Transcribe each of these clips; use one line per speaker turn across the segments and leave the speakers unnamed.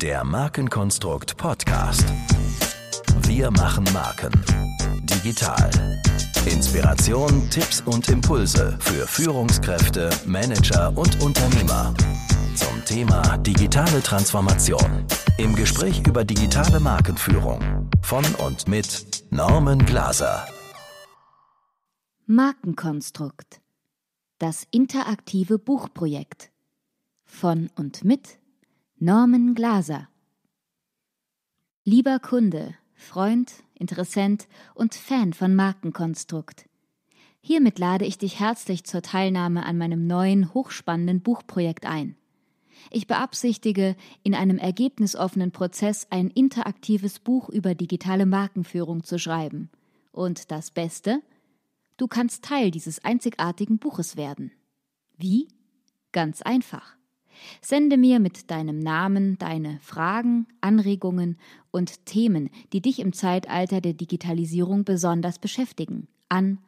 Der Markenkonstrukt Podcast. Wir machen Marken. Digital. Inspiration, Tipps und Impulse für Führungskräfte, Manager und Unternehmer. Zum Thema digitale Transformation. Im Gespräch über digitale Markenführung. Von und mit Norman Glaser. Markenkonstrukt. Das interaktive Buchprojekt. Von und mit Norman Glaser. Lieber Kunde, Freund, Interessent und Fan von Markenkonstrukt. Hiermit lade ich dich herzlich zur Teilnahme an meinem neuen, hochspannenden Buchprojekt ein. Ich beabsichtige, in einem ergebnisoffenen Prozess ein interaktives Buch über digitale Markenführung zu schreiben. Und das Beste? Du kannst Teil dieses einzigartigen Buches werden. Wie? Ganz einfach. Sende mir mit deinem Namen deine Fragen, Anregungen und Themen, die dich im Zeitalter der Digitalisierung besonders beschäftigen, an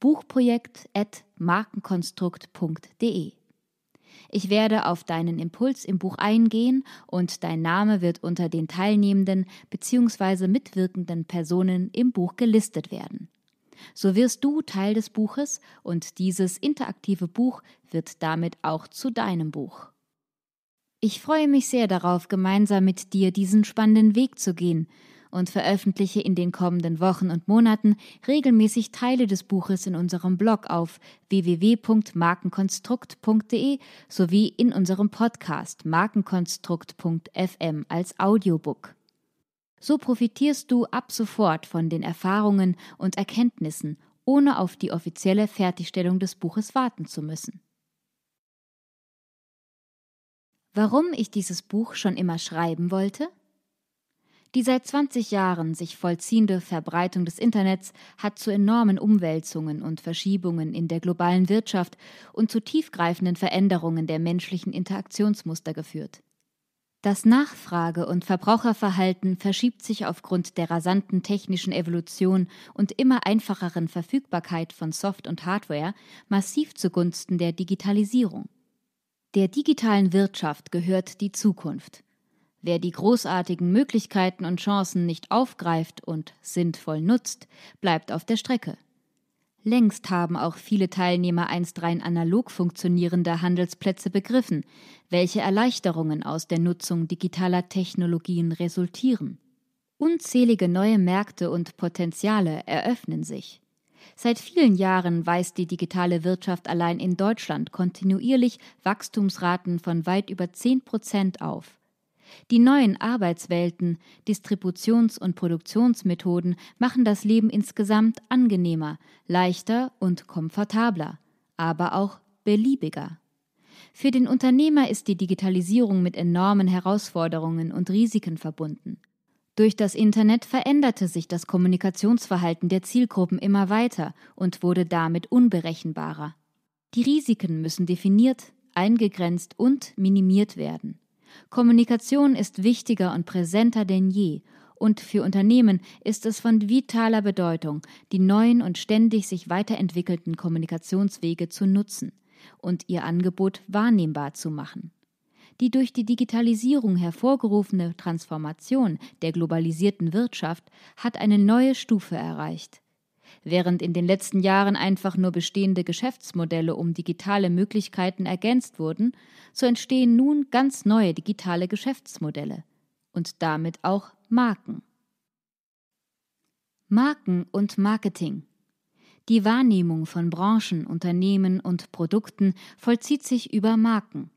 buchprojekt.markenkonstrukt.de. Ich werde auf deinen Impuls im Buch eingehen und dein Name wird unter den teilnehmenden bzw. mitwirkenden Personen im Buch gelistet werden. So wirst du Teil des Buches und dieses interaktive Buch wird damit auch zu deinem Buch. Ich freue mich sehr darauf, gemeinsam mit dir diesen spannenden Weg zu gehen und veröffentliche in den kommenden Wochen und Monaten regelmäßig Teile des Buches in unserem Blog auf www.markenkonstrukt.de sowie in unserem Podcast markenkonstrukt.fm als Audiobook. So profitierst du ab sofort von den Erfahrungen und Erkenntnissen, ohne auf die offizielle Fertigstellung des Buches warten zu müssen. Warum ich dieses Buch schon immer schreiben wollte? Die seit 20 Jahren sich vollziehende Verbreitung des Internets hat zu enormen Umwälzungen und Verschiebungen in der globalen Wirtschaft und zu tiefgreifenden Veränderungen der menschlichen Interaktionsmuster geführt. Das Nachfrage- und Verbraucherverhalten verschiebt sich aufgrund der rasanten technischen Evolution und immer einfacheren Verfügbarkeit von Soft- und Hardware massiv zugunsten der Digitalisierung. Der digitalen Wirtschaft gehört die Zukunft. Wer die großartigen Möglichkeiten und Chancen nicht aufgreift und sinnvoll nutzt, bleibt auf der Strecke. Längst haben auch viele Teilnehmer einst rein analog funktionierender Handelsplätze begriffen, welche Erleichterungen aus der Nutzung digitaler Technologien resultieren. Unzählige neue Märkte und Potenziale eröffnen sich. Seit vielen Jahren weist die digitale Wirtschaft allein in Deutschland kontinuierlich Wachstumsraten von weit über 10 Prozent auf. Die neuen Arbeitswelten, Distributions- und Produktionsmethoden machen das Leben insgesamt angenehmer, leichter und komfortabler, aber auch beliebiger. Für den Unternehmer ist die Digitalisierung mit enormen Herausforderungen und Risiken verbunden. Durch das Internet veränderte sich das Kommunikationsverhalten der Zielgruppen immer weiter und wurde damit unberechenbarer. Die Risiken müssen definiert, eingegrenzt und minimiert werden. Kommunikation ist wichtiger und präsenter denn je, und für Unternehmen ist es von vitaler Bedeutung, die neuen und ständig sich weiterentwickelten Kommunikationswege zu nutzen und ihr Angebot wahrnehmbar zu machen. Die durch die Digitalisierung hervorgerufene Transformation der globalisierten Wirtschaft hat eine neue Stufe erreicht. Während in den letzten Jahren einfach nur bestehende Geschäftsmodelle um digitale Möglichkeiten ergänzt wurden, so entstehen nun ganz neue digitale Geschäftsmodelle und damit auch Marken. Marken und Marketing. Die Wahrnehmung von Branchen, Unternehmen und Produkten vollzieht sich über Marken.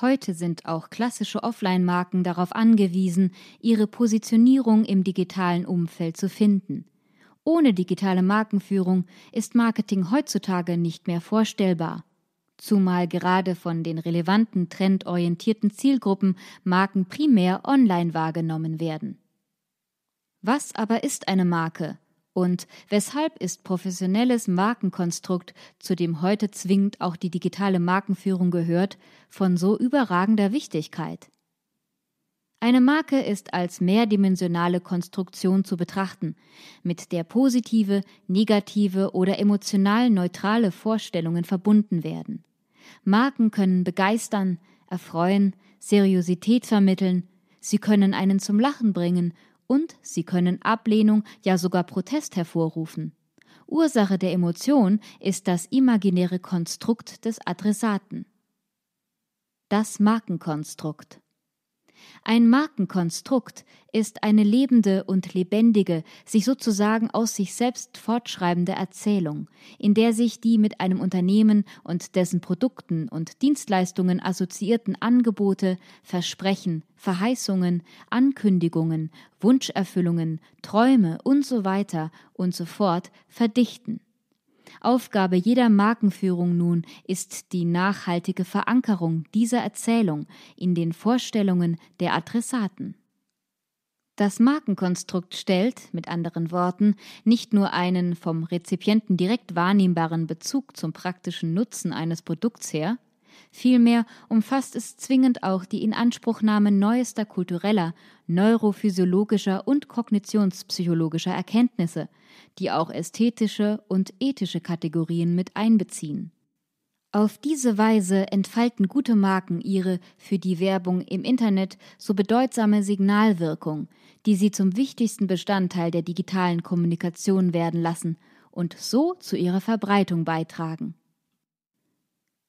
Heute sind auch klassische Offline-Marken darauf angewiesen, ihre Positionierung im digitalen Umfeld zu finden. Ohne digitale Markenführung ist Marketing heutzutage nicht mehr vorstellbar. Zumal gerade von den relevanten trendorientierten Zielgruppen Marken primär online wahrgenommen werden. Was aber ist eine Marke? Und weshalb ist professionelles Markenkonstrukt, zu dem heute zwingend auch die digitale Markenführung gehört, von so überragender Wichtigkeit? Eine Marke ist als mehrdimensionale Konstruktion zu betrachten, mit der positive, negative oder emotional neutrale Vorstellungen verbunden werden. Marken können begeistern, erfreuen, Seriosität vermitteln, sie können einen zum Lachen bringen und sie können Ablehnung, ja sogar Protest hervorrufen. Ursache der Emotion ist das imaginäre Konstrukt des Adressaten. Das Markenkonstrukt. Ein Markenkonstrukt ist eine lebende und lebendige, sich sozusagen aus sich selbst fortschreibende Erzählung, in der sich die mit einem Unternehmen und dessen Produkten und Dienstleistungen assoziierten Angebote, Versprechen, Verheißungen, Ankündigungen, Wunscherfüllungen, Träume usw. So und So fort verdichten. Aufgabe jeder Markenführung nun ist die nachhaltige Verankerung dieser Erzählung in den Vorstellungen der Adressaten. Das Markenkonstrukt stellt, mit anderen Worten, nicht nur einen vom Rezipienten direkt wahrnehmbaren Bezug zum praktischen Nutzen eines Produkts her, Vielmehr umfasst es zwingend auch die Inanspruchnahme neuester kultureller, neurophysiologischer und kognitionspsychologischer Erkenntnisse, die auch ästhetische und ethische Kategorien mit einbeziehen. Auf diese Weise entfalten gute Marken ihre für die Werbung im Internet so bedeutsame Signalwirkung, die sie zum wichtigsten Bestandteil der digitalen Kommunikation werden lassen und so zu ihrer Verbreitung beitragen.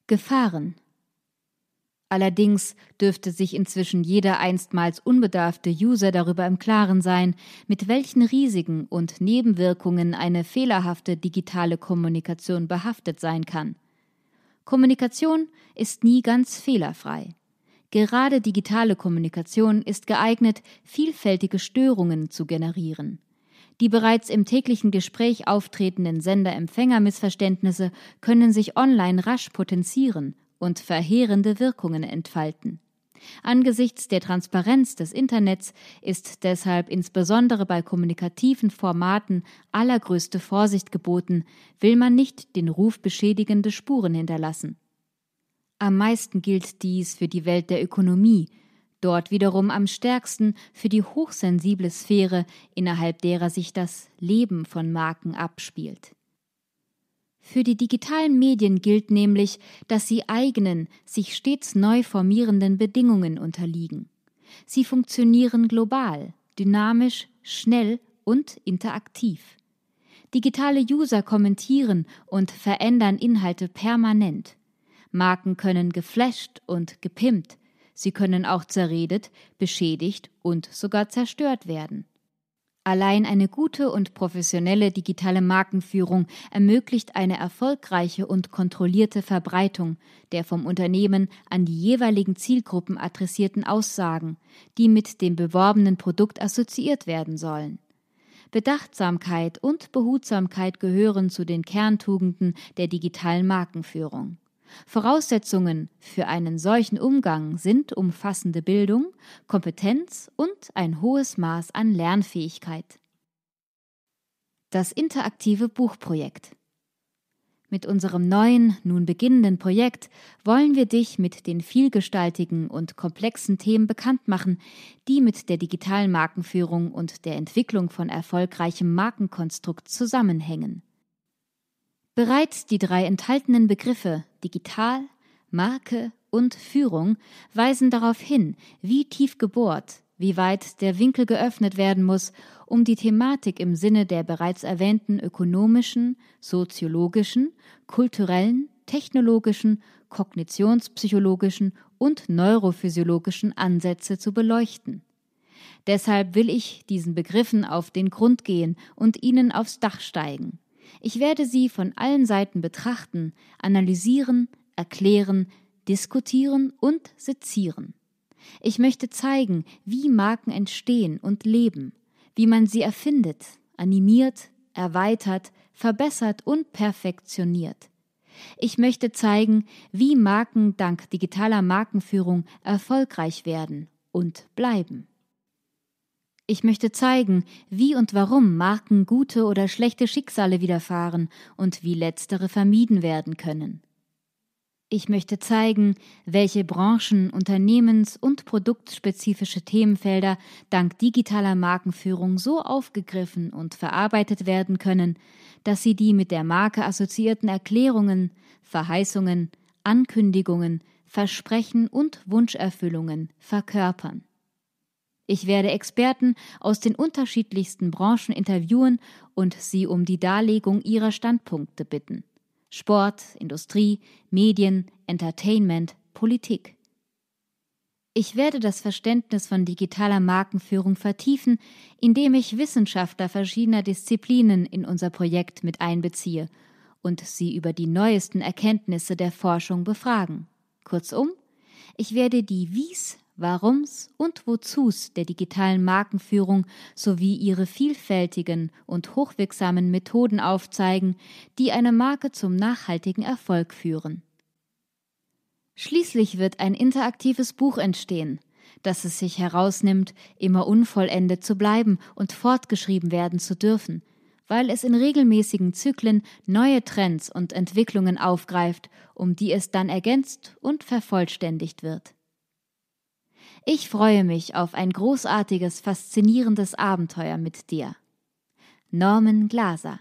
Gefahren Allerdings dürfte sich inzwischen jeder einstmals unbedarfte User darüber im Klaren sein, mit welchen Risiken und Nebenwirkungen eine fehlerhafte digitale Kommunikation behaftet sein kann. Kommunikation ist nie ganz fehlerfrei. Gerade digitale Kommunikation ist geeignet, vielfältige Störungen zu generieren. Die bereits im täglichen Gespräch auftretenden Sender-Empfänger-Missverständnisse können sich online rasch potenzieren und verheerende Wirkungen entfalten. Angesichts der Transparenz des Internets ist deshalb insbesondere bei kommunikativen Formaten allergrößte Vorsicht geboten, will man nicht den Ruf beschädigende Spuren hinterlassen. Am meisten gilt dies für die Welt der Ökonomie, dort wiederum am stärksten für die hochsensible Sphäre, innerhalb derer sich das Leben von Marken abspielt. Für die digitalen Medien gilt nämlich, dass sie eigenen, sich stets neu formierenden Bedingungen unterliegen. Sie funktionieren global, dynamisch, schnell und interaktiv. Digitale User kommentieren und verändern Inhalte permanent. Marken können geflasht und gepimpt, sie können auch zerredet, beschädigt und sogar zerstört werden. Allein eine gute und professionelle digitale Markenführung ermöglicht eine erfolgreiche und kontrollierte Verbreitung der vom Unternehmen an die jeweiligen Zielgruppen adressierten Aussagen, die mit dem beworbenen Produkt assoziiert werden sollen. Bedachtsamkeit und Behutsamkeit gehören zu den Kerntugenden der digitalen Markenführung. Voraussetzungen für einen solchen Umgang sind umfassende Bildung, Kompetenz und ein hohes Maß an Lernfähigkeit. Das interaktive Buchprojekt mit unserem neuen, nun beginnenden Projekt wollen wir dich mit den vielgestaltigen und komplexen Themen bekannt machen, die mit der digitalen Markenführung und der Entwicklung von erfolgreichem Markenkonstrukt zusammenhängen. Bereits die drei enthaltenen Begriffe digital, Marke und Führung weisen darauf hin, wie tief gebohrt, wie weit der Winkel geöffnet werden muss, um die Thematik im Sinne der bereits erwähnten ökonomischen, soziologischen, kulturellen, technologischen, kognitionspsychologischen und neurophysiologischen Ansätze zu beleuchten. Deshalb will ich diesen Begriffen auf den Grund gehen und ihnen aufs Dach steigen. Ich werde sie von allen Seiten betrachten, analysieren, erklären, diskutieren und sezieren. Ich möchte zeigen, wie Marken entstehen und leben, wie man sie erfindet, animiert, erweitert, verbessert und perfektioniert. Ich möchte zeigen, wie Marken dank digitaler Markenführung erfolgreich werden und bleiben. Ich möchte zeigen, wie und warum Marken gute oder schlechte Schicksale widerfahren und wie letztere vermieden werden können. Ich möchte zeigen, welche Branchen, Unternehmens- und produktspezifische Themenfelder dank digitaler Markenführung so aufgegriffen und verarbeitet werden können, dass sie die mit der Marke assoziierten Erklärungen, Verheißungen, Ankündigungen, Versprechen und Wunscherfüllungen verkörpern. Ich werde Experten aus den unterschiedlichsten Branchen interviewen und sie um die Darlegung ihrer Standpunkte bitten. Sport, Industrie, Medien, Entertainment, Politik. Ich werde das Verständnis von digitaler Markenführung vertiefen, indem ich Wissenschaftler verschiedener Disziplinen in unser Projekt mit einbeziehe und sie über die neuesten Erkenntnisse der Forschung befragen. Kurzum, ich werde die Wies Warums und Wozus der digitalen Markenführung sowie ihre vielfältigen und hochwirksamen Methoden aufzeigen, die eine Marke zum nachhaltigen Erfolg führen. Schließlich wird ein interaktives Buch entstehen, das es sich herausnimmt, immer unvollendet zu bleiben und fortgeschrieben werden zu dürfen, weil es in regelmäßigen Zyklen neue Trends und Entwicklungen aufgreift, um die es dann ergänzt und vervollständigt wird. Ich freue mich auf ein großartiges, faszinierendes Abenteuer mit dir. Norman Glaser